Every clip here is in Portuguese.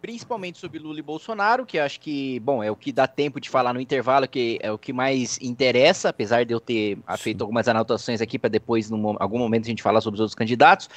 principalmente sobre Lula e Bolsonaro, que acho que, bom, é o que dá tempo de falar no intervalo, que é o que mais interessa, apesar de eu ter Sim. feito algumas anotações aqui para depois, em algum momento, a gente falar sobre os outros candidatos.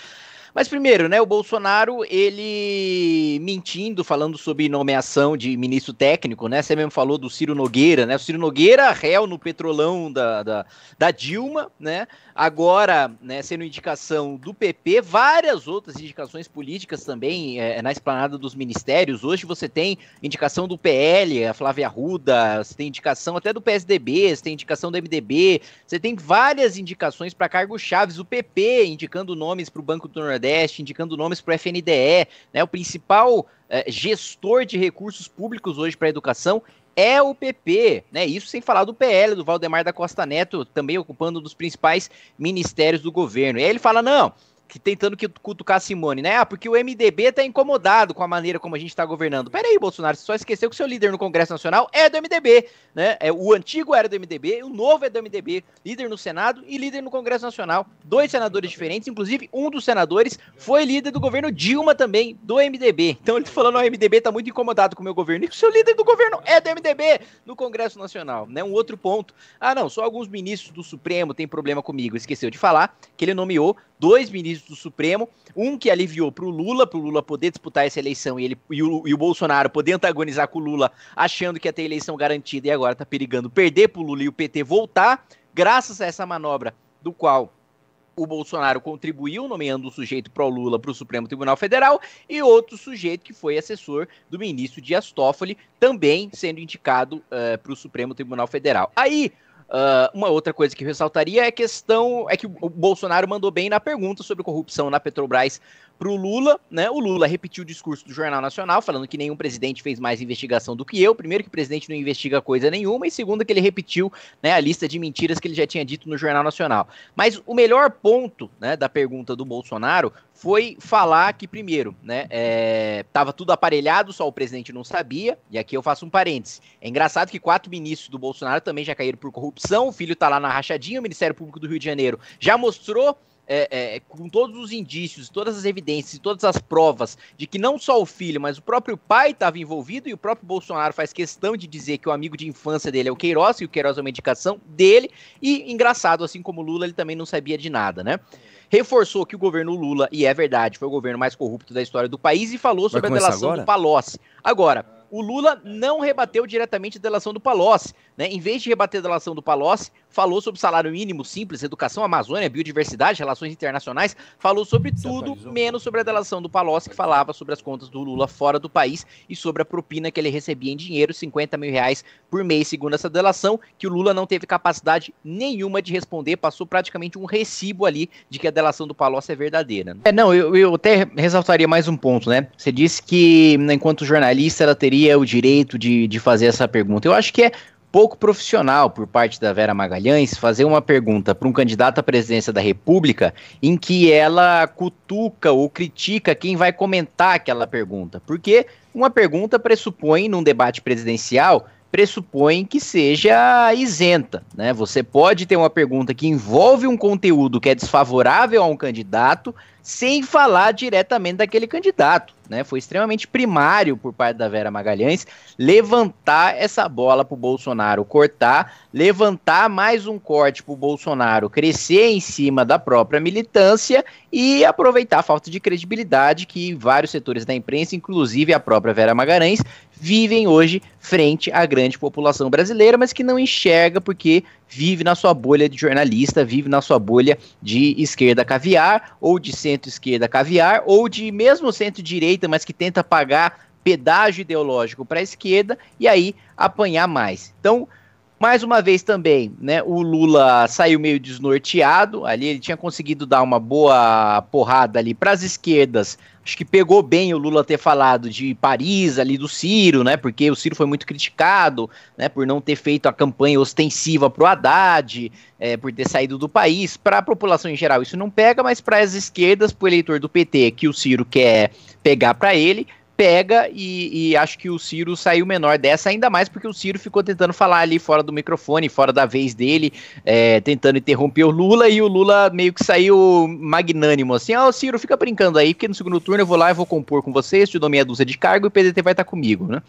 Mas primeiro, né, o Bolsonaro, ele mentindo, falando sobre nomeação de ministro técnico, né? Você mesmo falou do Ciro Nogueira, né? O Ciro Nogueira, réu no petrolão da, da, da Dilma, né? Agora, né, sendo indicação do PP, várias outras indicações políticas também é, é, na esplanada dos ministérios. Hoje você tem indicação do PL, a Flávia Ruda, você tem indicação até do PSDB, você tem indicação do MDB, você tem várias indicações para cargos chaves, o PP indicando nomes para o Banco do Nordeste Nordeste, indicando nomes para o FNDE, né, o principal é, gestor de recursos públicos hoje para a educação é o PP, né? Isso sem falar do PL, do Valdemar da Costa Neto, também ocupando um dos principais ministérios do governo. E aí ele fala: não, que tentando que cutucar a Simone, né? Ah, porque o MDB tá incomodado com a maneira como a gente tá governando. Pera aí, Bolsonaro, você só esqueceu que seu líder no Congresso Nacional é do MDB, né? É, o antigo era do MDB, o novo é do MDB, líder no Senado e líder no Congresso Nacional. Dois senadores diferentes, inclusive um dos senadores foi líder do governo Dilma também, do MDB. Então ele tá falando, o MDB tá muito incomodado com o meu governo. E o seu líder do governo é do MDB no Congresso Nacional, né? Um outro ponto. Ah, não, só alguns ministros do Supremo têm problema comigo. Esqueceu de falar que ele nomeou dois ministros do Supremo, um que aliviou para o Lula, para o Lula poder disputar essa eleição e, ele, e, o, e o Bolsonaro poder antagonizar com o Lula, achando que ia ter eleição garantida e agora está perigando perder para o Lula e o PT voltar, graças a essa manobra do qual o Bolsonaro contribuiu nomeando um sujeito pro Lula para o Supremo Tribunal Federal e outro sujeito que foi assessor do ministro Dias Toffoli, também sendo indicado uh, eh, para o Supremo Tribunal Federal. Aí Uh, uma outra coisa que ressaltaria é a questão é que o Bolsonaro mandou bem na pergunta sobre corrupção na Petrobras para o Lula, né? O Lula repetiu o discurso do Jornal Nacional, falando que nenhum presidente fez mais investigação do que eu. Primeiro, que o presidente não investiga coisa nenhuma, e segundo, que ele repetiu né, a lista de mentiras que ele já tinha dito no Jornal Nacional. Mas o melhor ponto né, da pergunta do Bolsonaro foi falar que, primeiro, né, é, tava tudo aparelhado, só o presidente não sabia, e aqui eu faço um parêntese. É engraçado que quatro ministros do Bolsonaro também já caíram por corrupção, o filho tá lá na rachadinha, o Ministério Público do Rio de Janeiro já mostrou é, é, com todos os indícios, todas as evidências, todas as provas de que não só o filho, mas o próprio pai estava envolvido e o próprio Bolsonaro faz questão de dizer que o amigo de infância dele é o Queiroz e o Queiroz é uma indicação dele. E engraçado, assim como o Lula, ele também não sabia de nada, né? reforçou que o governo Lula, e é verdade, foi o governo mais corrupto da história do país, e falou sobre a delação agora? do Palocci. Agora, o Lula não rebateu diretamente a delação do Palocci. Né? Em vez de rebater a delação do Palocci, falou sobre salário mínimo, simples, educação, Amazônia, biodiversidade, relações internacionais, falou sobre tudo, menos sobre a delação do Palocci, que falava sobre as contas do Lula fora do país e sobre a propina que ele recebia em dinheiro, 50 mil reais por mês, segundo essa delação, que o Lula não teve capacidade nenhuma de responder, passou praticamente um recibo ali de que a delação do Palocci é verdadeira. É, não, eu, eu até ressaltaria mais um ponto, né? Você disse que, né, enquanto jornalista, ela teria o direito de, de fazer essa pergunta. Eu acho que é pouco profissional por parte da Vera Magalhães fazer uma pergunta para um candidato à presidência da República em que ela cutuca ou critica quem vai comentar aquela pergunta. Porque uma pergunta pressupõe, num debate presidencial, pressupõe que seja isenta. Né? Você pode ter uma pergunta que envolve um conteúdo que é desfavorável a um candidato, sem falar diretamente daquele candidato. Né? Foi extremamente primário por parte da Vera Magalhães levantar essa bola para o Bolsonaro cortar, levantar mais um corte para o Bolsonaro crescer em cima da própria militância e aproveitar a falta de credibilidade que vários setores da imprensa, inclusive a própria Vera Magalhães, vivem hoje frente à grande população brasileira, mas que não enxerga porque vive na sua bolha de jornalista, vive na sua bolha de esquerda caviar, ou de centro-esquerda caviar, ou de mesmo centro-direita, mas que tenta pagar pedágio ideológico para a esquerda e aí apanhar mais. Então, mais uma vez também, né, o Lula saiu meio desnorteado ali, ele tinha conseguido dar uma boa porrada ali para as esquerdas. Acho que pegou bem o Lula ter falado de Paris ali do Ciro, né? Porque o Ciro foi muito criticado, né, por não ter feito a campanha ostensiva pro Haddad, é, por ter saído do país. Para a população em geral isso não pega, mas para as esquerdas, pro eleitor do PT que o Ciro quer pegar para ele, pega e, e, acho que o Ciro saiu menor dessa, ainda mais porque o Ciro ficou tentando falar ali fora do microfone, fora da vez dele, é, tentando interromper o Lula e o Lula meio que saiu magnânimo, assim, ó, oh, ah, Ciro, fica brincando aí, porque no segundo turno eu vou lá e vou compor com vocês, te dou meia dúzia de cargo e o PDT vai estar tá comigo, né?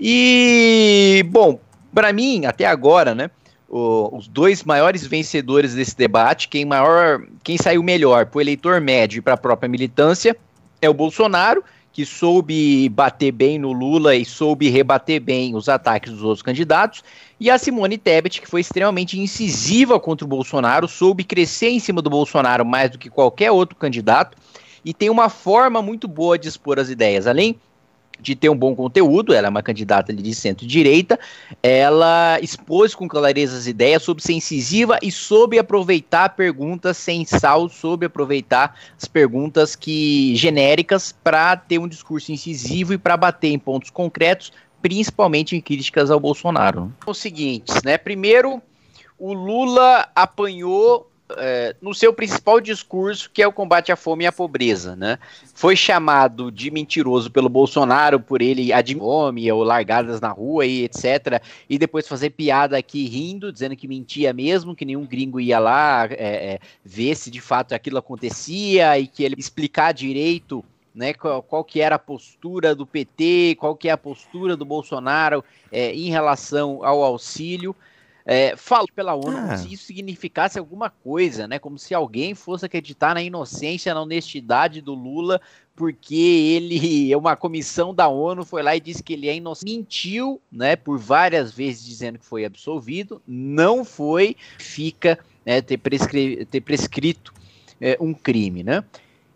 E, bom, para mim, até agora, né, o, os dois maiores vencedores desse debate, quem maior, quem saiu melhor pro eleitor médio e para a própria militância, é o Bolsonaro que soube bater bem no Lula e soube rebater bem os ataques dos outros candidatos, e a Simone Tebet, que foi extremamente incisiva contra o Bolsonaro, soube crescer em cima do Bolsonaro mais do que qualquer outro candidato, e tem uma forma muito boa de expor as ideias. Além de ter um bom conteúdo, ela é uma candidata de centro-direita, ela expôs com clareza as ideias, soube ser incisiva e soube aproveitar perguntas sem sal, soube aproveitar as perguntas que genéricas para ter um discurso incisivo e para bater em pontos concretos, principalmente em críticas ao Bolsonaro. Os seguintes, né? Primeiro, o Lula apanhou é, no seu principal discurso, que é o combate à fome e à pobreza, né? Foi chamado de mentiroso pelo Bolsonaro por ele admitir ou largadas na rua e etc. E depois fazer piada aqui rindo, dizendo que mentia mesmo, que nenhum gringo ia lá é, é, ver se de fato aquilo acontecia e que ele explicar direito né, qual, qual, que era a postura do PT, qual que é a postura do Bolsonaro é, em relação ao auxílio é, falou pela ONU ah. como se isso significasse alguma coisa, né? Como se alguém fosse acreditar na inocência, na honestidade do Lula, porque ele, uma comissão da ONU foi lá e disse que ele é inocente. Mentiu, né? Por várias vezes dizendo que foi absolvido, não foi, fica né, ter, prescri ter prescrito é, um crime, né?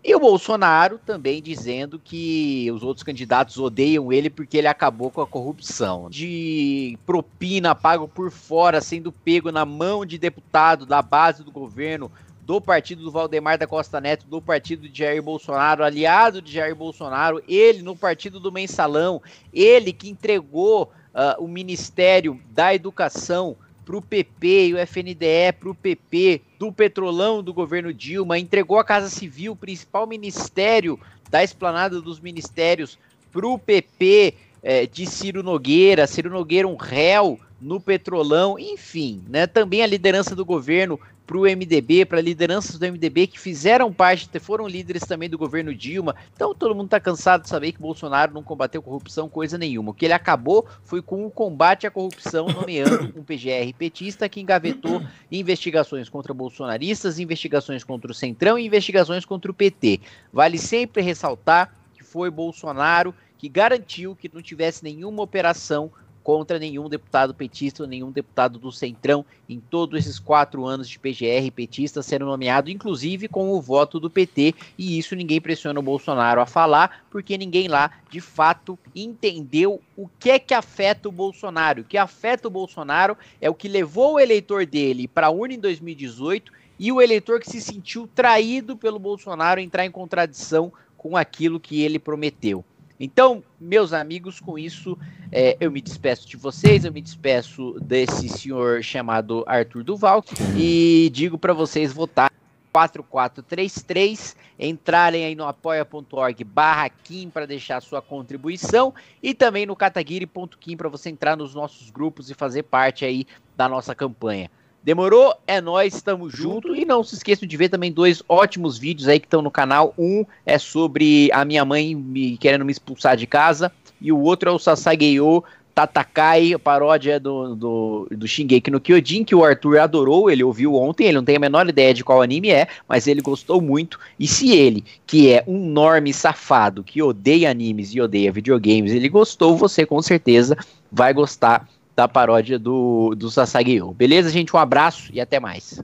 E o Bolsonaro também dizendo que os outros candidatos odeiam ele porque ele acabou com a corrupção. De propina pago por fora, sendo pego na mão de deputado da base do governo, do partido do Valdemar da Costa Neto, do partido de Jair Bolsonaro, aliado de Jair Bolsonaro, ele no partido do mensalão, ele que entregou uh, o Ministério da Educação para o PP e o FNDE para o PP do petrolão do governo Dilma, entregou a Casa Civil, principal ministério da esplanada dos ministérios, para o PP é, eh, de Ciro Nogueira. Ciro Nogueira, um réu no Petrolão, enfim, né? Também a liderança do governo para o MDB, para lideranças do MDB que fizeram parte, foram líderes também do governo Dilma. Então todo mundo está cansado de saber que Bolsonaro não combateu corrupção, coisa nenhuma. O que ele acabou foi com o combate à corrupção, nomeando um PGR petista que engavetou investigações contra bolsonaristas, investigações contra o Centrão e investigações contra o PT. Vale sempre ressaltar que foi Bolsonaro que garantiu que não tivesse nenhuma operação contra nenhum deputado petista, nenhum deputado do Centrão em todos esses quatro anos de PGR petista sendo nomeado, inclusive com o voto do PT, e isso ninguém pressiona o Bolsonaro a falar, porque ninguém lá de fato entendeu o que é que afeta o Bolsonaro. O que afeta o Bolsonaro é o que levou o eleitor dele para a urna em 2018 e o eleitor que se sentiu traído pelo Bolsonaro entrar em contradição com aquilo que ele prometeu. Então, meus amigos, com isso é, eu me despeço de vocês, eu me despeço desse senhor chamado Arthur Duval e digo para vocês votar 4433, entrarem aí no apoia.org barra Kim para deixar sua contribuição e também no cataguiri.kim para você entrar nos nossos grupos e fazer parte aí da nossa campanha. Demorou? É nós, estamos junto e não se esqueçam de ver também dois ótimos vídeos aí que estão no canal. Um é sobre a minha mãe me querendo me expulsar de casa e o outro é o Sasageyo Tatakai, paródia do, do, do Shingeki no Kyojin, que o Arthur adorou, ele ouviu ontem, ele não tem a menor ideia de qual anime é, mas ele gostou muito. E se ele, que é um norme safado, que odeia animes e odeia videogames, ele gostou, você com certeza vai gostar da paródia do, do Sasagio. Beleza, gente? Um abraço e até mais.